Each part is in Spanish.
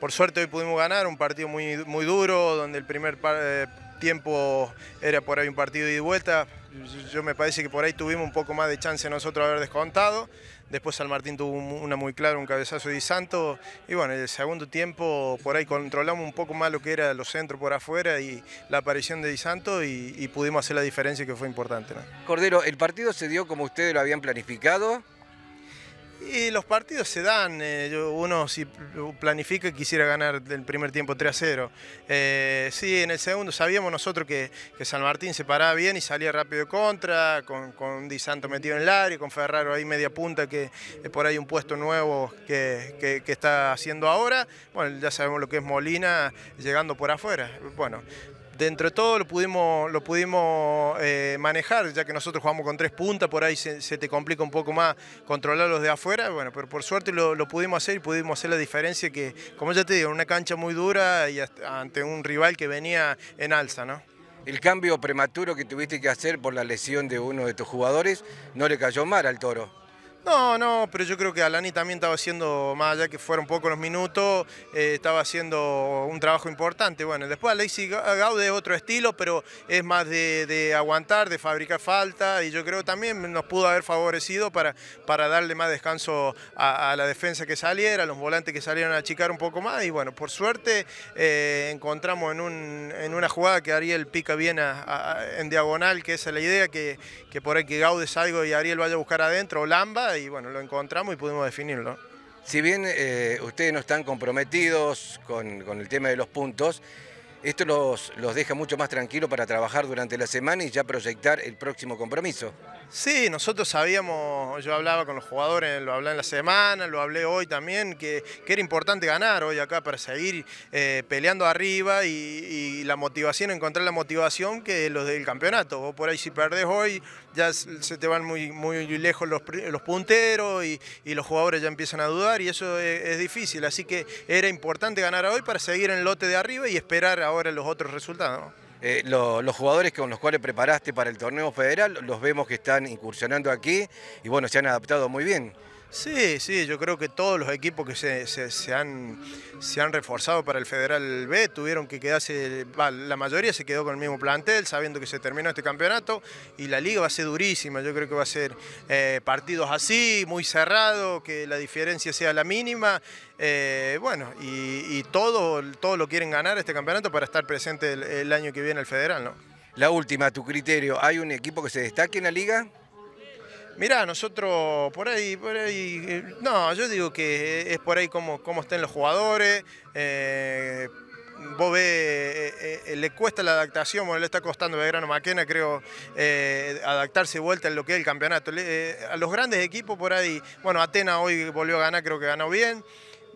Por suerte hoy pudimos ganar, un partido muy, muy duro, donde el primer eh, tiempo era por ahí un partido de ida vuelta. Yo me parece que por ahí tuvimos un poco más de chance nosotros de haber descontado. Después San Martín tuvo una muy clara, un cabezazo de Di Santo. Y bueno, en el segundo tiempo por ahí controlamos un poco más lo que era los centros por afuera y la aparición de Di Santo y, pudimos hacer la diferencia que fue importante. Cordero, ¿el partido se dio como ustedes lo habían planificado? Y los partidos se dan, eh, uno si planifica quisiera ganar el primer tiempo 3 a 0. Eh, sí, en el segundo sabíamos nosotros que, San Martín se paraba bien y salía rápido contra, con, Di Santo metido en el área, con Ferraro ahí media punta, que es por ahí un puesto nuevo que, que está haciendo ahora. Bueno, ya sabemos lo que es Molina llegando por afuera. Bueno, dentro de todo lo pudimos, lo pudimos eh, manejar, ya que nosotros jugamos con tres puntas, por ahí se, te complica un poco más controlar los de afuera, bueno, pero por suerte lo, pudimos hacer y pudimos hacer la diferencia que, como ya te digo, una cancha muy dura y ante un rival que venía en alza, ¿no? El cambio prematuro que tuviste que hacer por la lesión de uno de tus jugadores no le cayó mal al toro. No, no, pero yo creo que Alani también estaba haciendo, más allá que fueron poco los minutos, eh, estaba haciendo un trabajo importante. Bueno, después Alexi Gaude es otro estilo, pero es más de, aguantar, de fabricar falta, y yo creo también nos pudo haber favorecido para, para darle más descanso a, la defensa que saliera, a los volantes que salieron a achicar un poco más, y bueno, por suerte eh, encontramos en, un, en, una jugada que Ariel pica bien en diagonal, que esa es la idea, que, que por ahí que Gaude salga y Ariel vaya a buscar adentro, Lamba, y bueno, lo encontramos y pudimos definirlo. Si bien eh, ustedes no están comprometidos con, el tema de los puntos, esto los, los deja mucho más tranquilos para trabajar durante la semana y ya proyectar el próximo compromiso. Sí, nosotros sabíamos, yo hablaba con los jugadores, lo hablé en la semana, lo hablé hoy también, que, era importante ganar hoy acá para seguir eh, peleando arriba y, la motivación, encontrar la motivación que los del campeonato. Vos por ahí si perdés hoy ya se te van muy, muy lejos los, los punteros y, los jugadores ya empiezan a dudar y eso es, difícil. Así que era importante ganar hoy para seguir en el lote de arriba y esperar ahora los otros resultados. Eh, los jugadores con los cuales preparaste para el torneo federal, los vemos que están incursionando aquí y bueno, se han adaptado muy bien. Sí, sí, yo creo que todos los equipos que se, han, reforzado para el Federal B tuvieron que quedarse, la mayoría se quedó con el mismo plantel, sabiendo que se terminó este campeonato y la liga va a ser durísima, yo creo que va a ser eh, partidos así, muy cerrado, que la diferencia sea la mínima, eh, bueno, y, todos todo, lo quieren ganar este campeonato para estar presente el, año que viene el Federal, ¿no? La última, tu criterio, ¿hay un equipo que se destaque en la liga? Mirá, nosotros por ahí, por ahí, eh, no, yo digo que es por ahí como cómo estén los jugadores, eh, vos ves, eh, eh, le cuesta la adaptación, bueno, le está costando a grano Maquena, creo, adaptarse y vuelta en lo que es el campeonato. a los grandes equipos por ahí, bueno, Atena hoy volvió a ganar, creo que ganó bien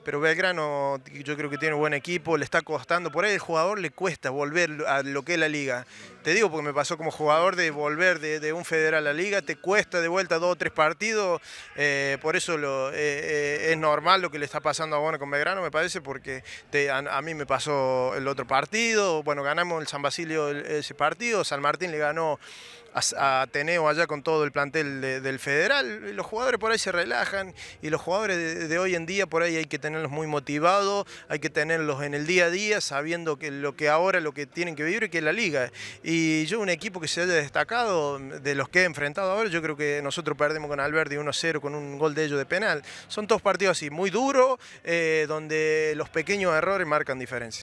pero Belgrano yo creo que tiene un buen equipo, le está costando, por ahí el jugador le cuesta volver a lo que es la liga. Te digo porque me pasó como jugador de volver de, un federal a la liga, te cuesta de vuelta dos o tres partidos, eh, por eso eh, eh, es normal lo que le está pasando a Bono con Belgrano, me parece, porque a, mí me pasó el otro partido, bueno, ganamos el San Basilio ese partido, San Martín le ganó a, Ateneo allá con todo el plantel del Federal, los jugadores por ahí se relajan y los jugadores de, hoy en día por ahí hay que tenerlos muy motivados, hay que tenerlos en el día a día sabiendo que lo que ahora lo que tienen que vivir es que la liga. Y yo un equipo que se haya destacado de los que he enfrentado ahora, yo creo que nosotros perdemos con Alberti 1-0 con un gol de ellos de penal. Son dos partidos así, muy duros, eh, donde los pequeños errores marcan diferencia.